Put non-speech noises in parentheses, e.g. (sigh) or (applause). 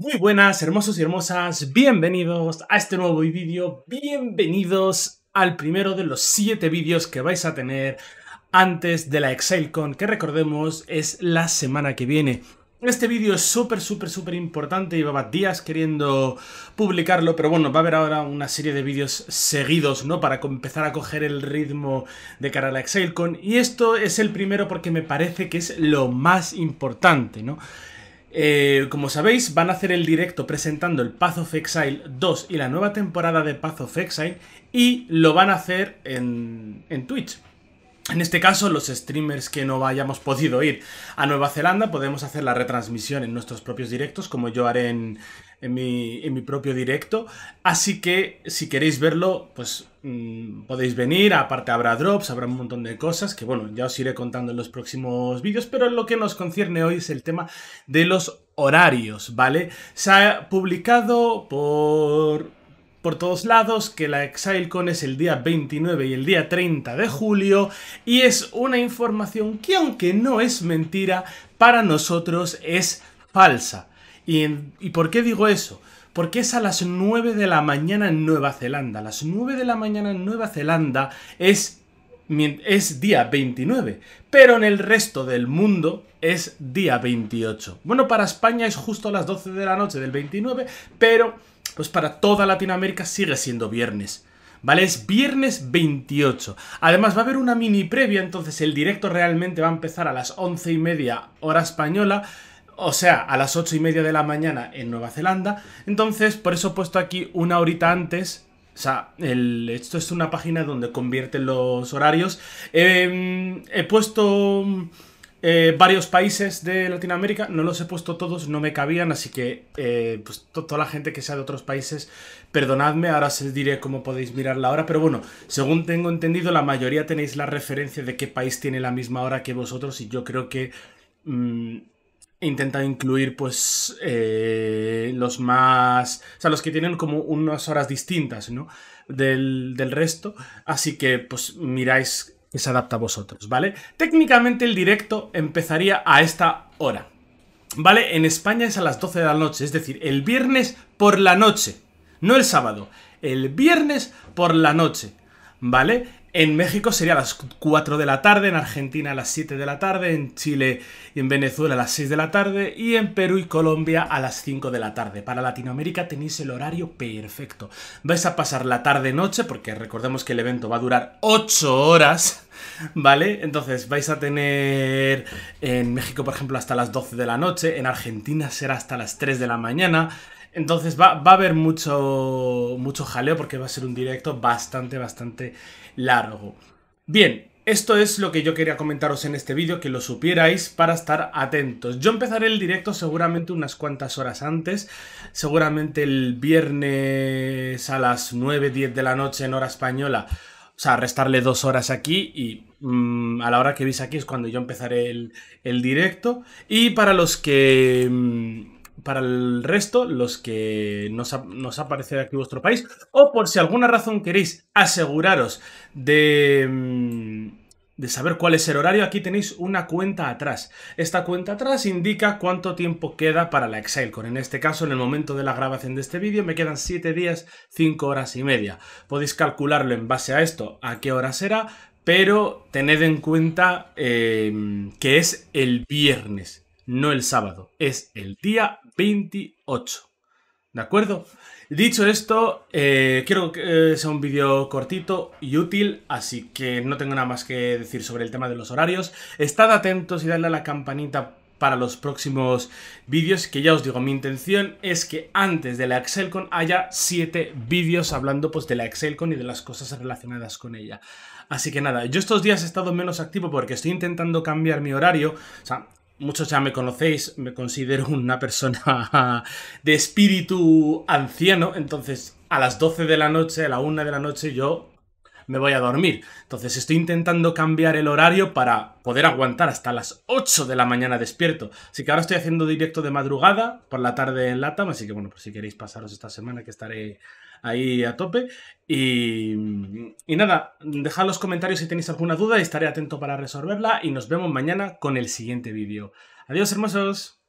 Muy buenas, hermosos y hermosas, bienvenidos a este nuevo vídeo, bienvenidos al primero de los 7 vídeos que vais a tener antes de la Excelcon, que recordemos es la semana que viene. Este vídeo es súper, súper, súper importante, llevaba días queriendo publicarlo, pero bueno, va a haber ahora una serie de vídeos seguidos, ¿no? Para empezar a coger el ritmo de cara a la Excelcon. y esto es el primero porque me parece que es lo más importante, ¿no? Eh, como sabéis, van a hacer el directo presentando el Path of Exile 2 y la nueva temporada de Path of Exile y lo van a hacer en, en Twitch. En este caso, los streamers que no hayamos podido ir a Nueva Zelanda podemos hacer la retransmisión en nuestros propios directos, como yo haré en, en mi, propio directo. Así que si queréis verlo, pues mm, podéis venir. Aparte habrá drops, habrá un montón de cosas que, bueno, ya os iré contando en los próximos vídeos. Pero lo que nos concierne hoy es el tema de los horarios, ¿vale? Se ha publicado por por todos lados que la ExileCon es el día 29 y el día 30 de julio y es una información que aunque no es mentira, para nosotros es falsa. ¿Y, por qué digo eso? Porque es a las 9 de la mañana en Nueva Zelanda. A las 9 de la mañana en Nueva Zelanda es, es día 29, pero en el resto del mundo es día 28. Bueno, para España es justo a las 12 de la noche del 29, pero pues para toda Latinoamérica sigue siendo viernes. ¿Vale? Es viernes 28. Además va a haber una mini previa, entonces el directo realmente va a empezar a las 11 y media hora española o sea, a las 8 y media de la mañana en Nueva Zelanda. Entonces, por eso he puesto aquí una horita antes. O sea, esto es una página donde convierten los horarios. Em, he puesto eh, varios países de Latinoamérica, no los he puesto todos, no me cabían, así que eh, pues, toda la gente que sea de otros países, perdonadme, ahora os diré cómo podéis mirar la hora, pero bueno, según tengo entendido, la mayoría tenéis la referencia de qué país tiene la misma hora que vosotros y yo creo que... Mm, he intentado incluir pues eh, los más, o sea, los que tienen como unas horas distintas, ¿no? Del, del resto, así que pues miráis que se adapta a vosotros, ¿vale? Técnicamente el directo empezaría a esta hora, ¿vale? En España es a las 12 de la noche, es decir, el viernes por la noche, no el sábado, el viernes por la noche. ¿vale? En México sería a las 4 de la tarde, en Argentina a las 7 de la tarde, en Chile y en Venezuela a las 6 de la tarde y en Perú y Colombia a las 5 de la tarde. Para Latinoamérica tenéis el horario perfecto. Vais a pasar la tarde-noche porque recordemos que el evento va a durar 8 horas, ¿vale? Entonces vais a tener en México, por ejemplo, hasta las 12 de la noche, en Argentina será hasta las 3 de la mañana, entonces va, a haber mucho, mucho jaleo porque va a ser un directo bastante, bastante largo. Bien, esto es lo que yo quería comentaros en este vídeo, que lo supierais para estar atentos. Yo empezaré el directo seguramente unas cuantas horas antes, seguramente el viernes a las 9, 10 de la noche en hora española. O sea, restarle dos horas aquí y mm, a la hora que veis aquí es cuando yo empezaré el, directo. Y para los que... Mm, para el resto, los que nos, nos de aquí vuestro país, o por si alguna razón queréis aseguraros mm, de, saber cuál es el horario, aquí tenéis una cuenta atrás. Esta cuenta atrás indica cuánto tiempo queda para la ExileCon. En este caso, en el momento de la grabación de este vídeo, me quedan 7 días, 5 horas y media. Podéis calcularlo en base a esto, a qué hora será, pero tened en cuenta eh, que es el viernes no el sábado, es el día 28. ¿De acuerdo? Dicho esto, eh, quiero que eh, sea un vídeo cortito y útil, así que no tengo nada más que decir sobre el tema de los horarios. Estad atentos y dadle a la campanita para los próximos vídeos, que ya os digo, mi intención es que antes de la ExcelCon haya 7 vídeos hablando pues de la ExcelCon y de las cosas relacionadas con ella. Así que nada, yo estos días he estado menos activo porque estoy intentando cambiar mi horario, o sea, muchos ya me conocéis, me considero una persona (laughs) de espíritu anciano, entonces a las 12 de la noche, a la 1 de la noche yo me voy a dormir. Entonces estoy intentando cambiar el horario para poder aguantar hasta las 8 de la mañana despierto. Así que ahora estoy haciendo directo de madrugada, por la tarde en LATAM, así que bueno, pues si queréis pasaros esta semana que estaré ahí a tope. Y, nada, dejad los comentarios si tenéis alguna duda y estaré atento para resolverla y nos vemos mañana con el siguiente vídeo. Adiós hermosos.